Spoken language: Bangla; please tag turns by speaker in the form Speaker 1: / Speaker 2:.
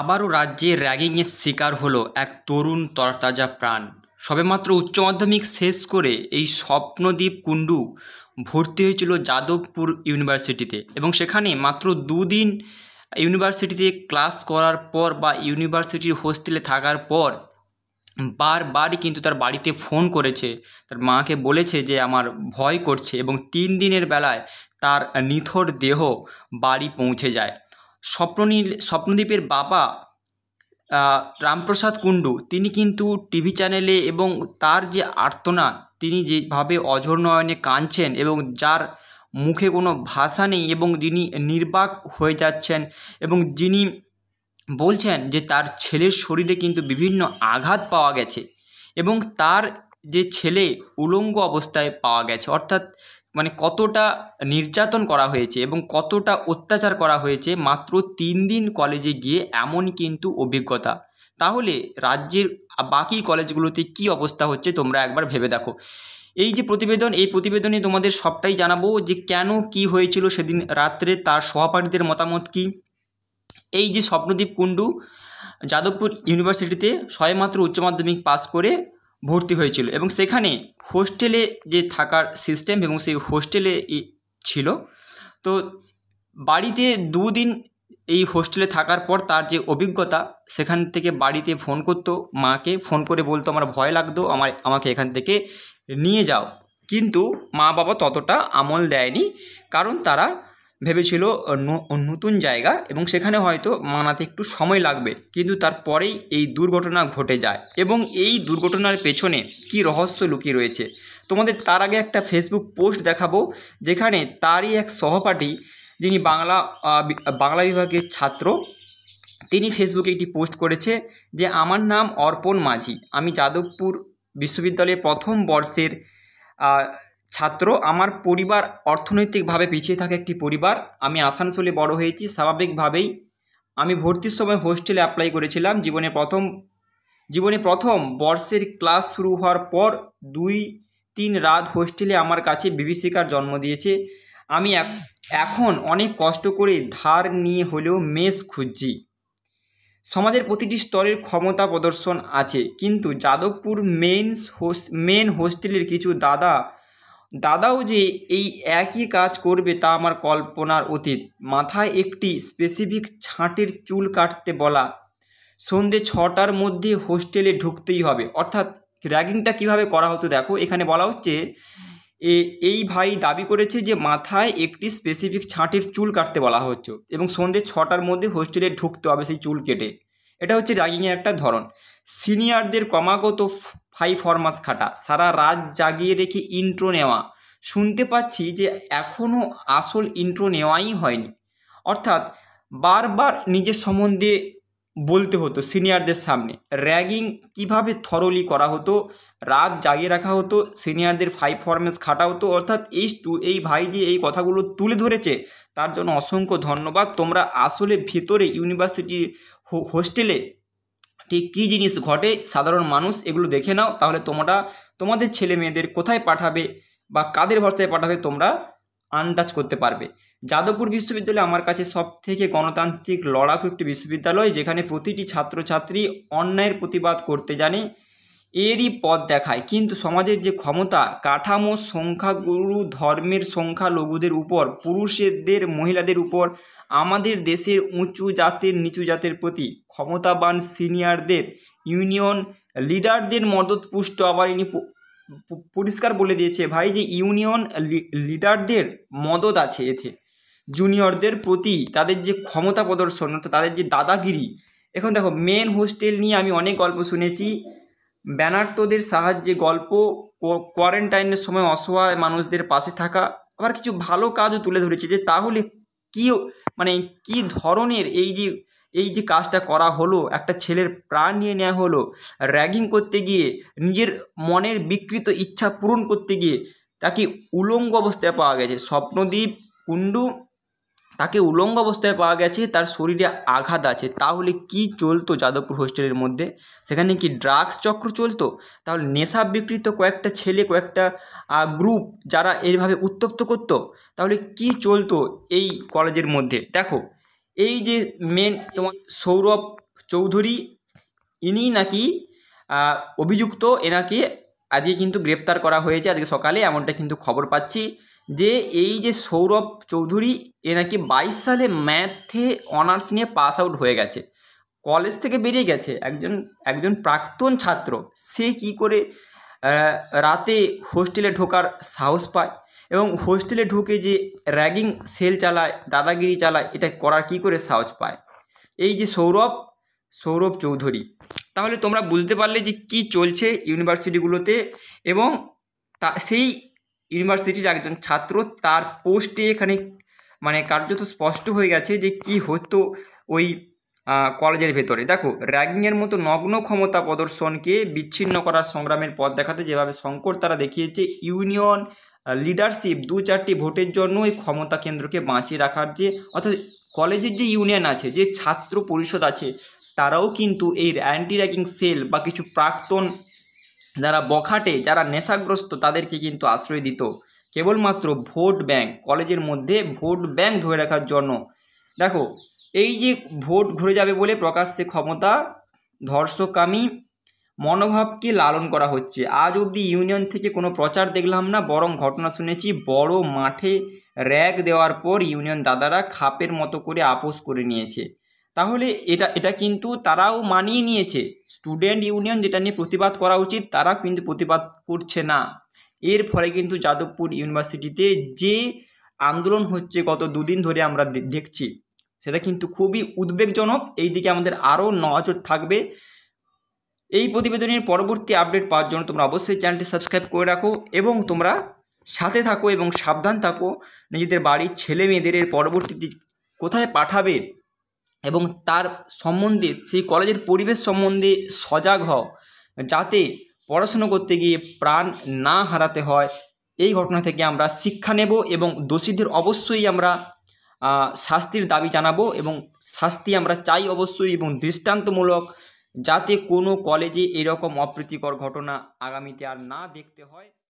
Speaker 1: আবারও রাজ্যে র্যাগিংয়ের শিকার হলো এক তরুণ তরতাজা প্রাণ সবেমাত্র উচ্চ মাধ্যমিক শেষ করে এই স্বপ্নদ্বীপ কুণ্ডু ভর্তি হয়েছিল যাদবপুর ইউনিভার্সিটিতে এবং সেখানে মাত্র দুদিন ইউনিভার্সিটিতে ক্লাস করার পর বা ইউনিভার্সিটির হোস্টেলে থাকার পর বারবারই কিন্তু তার বাড়িতে ফোন করেছে তার মাকে বলেছে যে আমার ভয় করছে এবং তিন দিনের বেলায় তার নিথর দেহ বাড়ি পৌঁছে যায় স্বপ্ননীল স্বপ্নদীপের বাবা রামপ্রসাদ কুণ্ডু তিনি কিন্তু টিভি চ্যানেলে এবং তার যে আর্তনা তিনি যেভাবে অঝর নয়নে কাঁদছেন এবং যার মুখে কোনো ভাষা নেই এবং যিনি নির্বাক হয়ে যাচ্ছেন এবং যিনি বলছেন যে তার ছেলের শরীরে কিন্তু বিভিন্ন আঘাত পাওয়া গেছে এবং তার যে ছেলে উলঙ্গ অবস্থায় পাওয়া গেছে অর্থাৎ মানে কতটা নির্যাতন করা হয়েছে এবং কতটা অত্যাচার করা হয়েছে মাত্র তিন দিন কলেজে গিয়ে এমন কিন্তু অভিজ্ঞতা তাহলে রাজ্যের বাকি কলেজগুলোতে কি অবস্থা হচ্ছে তোমরা একবার ভেবে দেখো এই যে প্রতিবেদন এই প্রতিবেদনে তোমাদের সবটাই জানাবো যে কেন কি হয়েছিল সেদিন রাত্রে তার সহপাঠীদের মতামত কি এই যে স্বপ্নদীপ কুণ্ডু যাদবপুর ইউনিভার্সিটিতে ছয় মাত্র উচ্চ মাধ্যমিক পাস করে ভর্তি হয়েছিল এবং সেখানে হোস্টেলে যে থাকার সিস্টেম এবং সেই হোস্টেলে ছিল তো বাড়িতে দুদিন এই হোস্টেলে থাকার পর তার যে অভিজ্ঞতা সেখান থেকে বাড়িতে ফোন করতো মাকে ফোন করে বলতো আমার ভয় লাগতো আমার আমাকে এখান থেকে নিয়ে যাও কিন্তু মা বাবা ততটা আমল দেয়নি কারণ তারা ভেবেছিল নতুন জায়গা এবং সেখানে হয়তো মানাতে একটু সময় লাগবে কিন্তু তারপরেই এই দুর্ঘটনা ঘটে যায় এবং এই দুর্ঘটনার পেছনে কি রহস্য লুকিয়ে রয়েছে তোমাদের তার আগে একটা ফেসবুক পোস্ট দেখাবো যেখানে তারই এক সহপাঠী যিনি বাংলা বাংলা বিভাগের ছাত্র তিনি ফেসবুকে একটি পোস্ট করেছে যে আমার নাম অর্পণ মাঝি আমি যাদবপুর বিশ্ববিদ্যালয়ে প্রথম বর্ষের ছাত্র আমার পরিবার অর্থনৈতিকভাবে পিছিয়ে থাকা একটি পরিবার আমি আসানসোলে বড় হয়েছি স্বাভাবিকভাবেই আমি ভর্তির সময় হোস্টেলে অ্যাপ্লাই করেছিলাম জীবনে প্রথম জীবনে প্রথম বর্ষের ক্লাস শুরু হওয়ার পর দুই তিন রাত হোস্টেলে আমার কাছে বিভীষিকার জন্ম দিয়েছে আমি এখন অনেক কষ্ট করে ধার নিয়ে হলেও মেস খুঁজছি সমাজের প্রতিটি স্তরের ক্ষমতা প্রদর্শন আছে কিন্তু যাদবপুর মেন হোস্ট মেন হোস্টেলের কিছু দাদা দাদাও যে এই একই কাজ করবে তা আমার কল্পনার অতীত মাথায় একটি স্পেসিফিক ছাঁটের চুল কাটতে বলা সন্ধে ছটার মধ্যে হোস্টেলে ঢুকতেই হবে অর্থাৎ র্যাগিংটা কিভাবে করা হতো দেখো এখানে বলা হচ্ছে এই ভাই দাবি করেছে যে মাথায় একটি স্পেসিফিক ছাঁটের চুল কাটতে বলা হচ্ছে এবং সন্ধে ছটার মধ্যে হোস্টেলে ঢুকতে হবে সেই চুল কেটে এটা হচ্ছে র্যাগিংয়ের একটা ধরন সিনিয়রদের ক্রমাগত ফরমাস খাটা সারা রাত জাগিয়ে রেখে ইন্ট্রো নেওয়া শুনতে পাচ্ছি যে এখনও আসল ইন্ট্রো নেওয়াই হয়নি অর্থাৎ বারবার নিজের সম্বন্ধে বলতে হতো সিনিয়রদের সামনে র্যাগিং কিভাবে থরলি করা হতো রাত জাগিয়ে রাখা হতো সিনিয়রদের ফাইভ ফরমেন্স খাটা হতো অর্থাৎ এই এই ভাই যে এই কথাগুলো তুলে ধরেছে তার জন্য অসংখ্য ধন্যবাদ তোমরা আসলে ভেতরে ইউনিভার্সিটির হোস্টেলে ঠিক কী জিনিস ঘটে সাধারণ মানুষ এগুলো দেখে নাও তাহলে তোমরা তোমাদের ছেলে মেয়েদের কোথায় পাঠাবে বা কাদের ভরসায় পাঠাবে তোমরা আন্দাজ করতে পারবে যাদবপুর বিশ্ববিদ্যালয় আমার কাছে সব থেকে গণতান্ত্রিক লড়াকু একটি বিশ্ববিদ্যালয় যেখানে প্রতিটি ছাত্রছাত্রী অন্যায়ের প্রতিবাদ করতে জানে এরই পথ দেখায় কিন্তু সমাজের যে ক্ষমতা কাঠামো সংখ্যাগুরু ধর্মের সংখ্যালঘুদের উপর পুরুষদের মহিলাদের উপর আমাদের দেশের উঁচু জাতের নিচু জাতের প্রতি ক্ষমতাবান সিনিয়রদের ইউনিয়ন লিডারদের মদতপুষ্ট আবার ইনি পরিষ্কার বলে দিয়েছে ভাই যে ইউনিয়ন লিডারদের মদত আছে এতে জুনিয়রদের প্রতি তাদের যে ক্ষমতা প্রদর্শন অর্থাৎ তাদের যে দাদাগিরি এখন দেখো মেন হোস্টেল নিয়ে আমি অনেক গল্প শুনেছি ব্যানার্তদের সাহায্যে গল্প কোয়ারেন্টাইনের সময় অসহায় মানুষদের পাশে থাকা আবার কিছু ভালো কাজও তুলে ধরেছে যে তাহলে কী মানে কি ধরনের এই যে এই যে কাজটা করা হলো একটা ছেলের প্রাণ নিয়ে নেওয়া হলো র্যাগিং করতে গিয়ে নিজের মনের বিকৃত ইচ্ছা পূরণ করতে গিয়ে তাকে উলঙ্গ অবস্থায় পাওয়া গেছে স্বপ্নদ্বীপ কুণ্ডু তাকে উলঙ্গ অবস্থায় পাওয়া গেছে তার শরীরে আঘাত আছে তাহলে কি চলতো যাদবপুর হোস্টেলের মধ্যে সেখানে কি ড্রাগস চক্র চলতো তাহলে নেশা বিকৃত কয়েকটা ছেলে কয়েকটা গ্রুপ যারা এইভাবে উত্তপ্ত করত তাহলে কি চলতো এই কলেজের মধ্যে দেখো এই যে মেন তোমার সৌরভ চৌধুরী ইনি নাকি অভিযুক্ত এনাকে আজকে কিন্তু গ্রেপ্তার করা হয়েছে আজকে সকালে এমনটা কিন্তু খবর পাচ্ছি যে এই যে সৌরভ চৌধুরী এ নাকি বাইশ সালে ম্যাথে অনার্স নিয়ে পাস আউট হয়ে গেছে কলেজ থেকে বেরিয়ে গেছে একজন একজন প্রাক্তন ছাত্র সে কি করে রাতে হোস্টেলে ঢোকার সাহস পায় এবং হোস্টেলে ঢুকে যে র্যাগিং সেল চালায় দাদাগিরি চালায় এটা করার কি করে সাহস পায় এই যে সৌরভ সৌরভ চৌধুরী তাহলে তোমরা বুঝতে পারলে যে কি চলছে ইউনিভার্সিটিগুলোতে এবং তা সেই ইউনিভার্সিটির একজন ছাত্র তার পোস্টে এখানে মানে কার্যত স্পষ্ট হয়ে গেছে যে কি হতো ওই কলেজের ভেতরে দেখো র্যাগিংয়ের মতো নগ্ন ক্ষমতা প্রদর্শনকে বিচ্ছিন্ন করার সংগ্রামের পথ দেখাতে যেভাবে সংকট তারা দেখিয়েছে ইউনিয়ন লিডারশিপ দু চারটি ভোটের জন্য ওই ক্ষমতা কেন্দ্রকে বাঁচিয়ে রাখার যে অর্থাৎ কলেজের যে ইউনিয়ন আছে যে ছাত্র পরিষদ আছে তারাও কিন্তু এই অ্যান্টি র্যাগিং সেল বা কিছু প্রাক্তন যারা বখাটে যারা নেশাগ্রস্ত তাদেরকে কিন্তু আশ্রয় দিত কেবলমাত্র ভোট ব্যাংক কলেজের মধ্যে ভোট ব্যাংক ধরে রাখার জন্য দেখো এই যে ভোট ঘুরে যাবে বলে প্রকাশ্যে ক্ষমতা ধর্ষকামী মনোভাবকে লালন করা হচ্ছে আজ অবধি ইউনিয়ন থেকে কোনো প্রচার দেখলাম না বরং ঘটনা শুনেছি বড় মাঠে র্যাগ দেওয়ার পর ইউনিয়ন দাদারা খাপের মতো করে আপোষ করে নিয়েছে তাহলে এটা এটা কিন্তু তারাও মানিয়ে নিয়েছে স্টুডেন্ট ইউনিয়ন যেটা নিয়ে প্রতিবাদ করা উচিত তারা কিন্তু প্রতিবাদ করছে না এর ফলে কিন্তু যাদবপুর ইউনিভার্সিটিতে যে আন্দোলন হচ্ছে গত দুদিন ধরে আমরা দেখছি সেটা কিন্তু খুবই উদ্বেগজনক এই দিকে আমাদের আরও নজর থাকবে এই প্রতিবেদনের পরবর্তী আপডেট পাওয়ার জন্য তোমরা অবশ্যই চ্যানেলটি সাবস্ক্রাইব করে রাখো এবং তোমরা সাথে থাকো এবং সাবধান থাকো নিজেদের বাড়ির ছেলে মেয়েদের পরবর্তীতে কোথায় পাঠাবে এবং তার সম্বন্ধে সেই কলেজের পরিবেশ সম্বন্ধে সজাগ হও যাতে পড়াশুনো করতে গিয়ে প্রাণ না হারাতে হয় এই ঘটনা থেকে আমরা শিক্ষা নেব এবং দোষীদের অবশ্যই আমরা শাস্তির দাবি জানাবো এবং শাস্তি আমরা চাই অবশ্যই এবং দৃষ্টান্তমূলক যাতে কোনো কলেজে এরকম অপ্রীতিকর ঘটনা আগামীতে আর না দেখতে হয়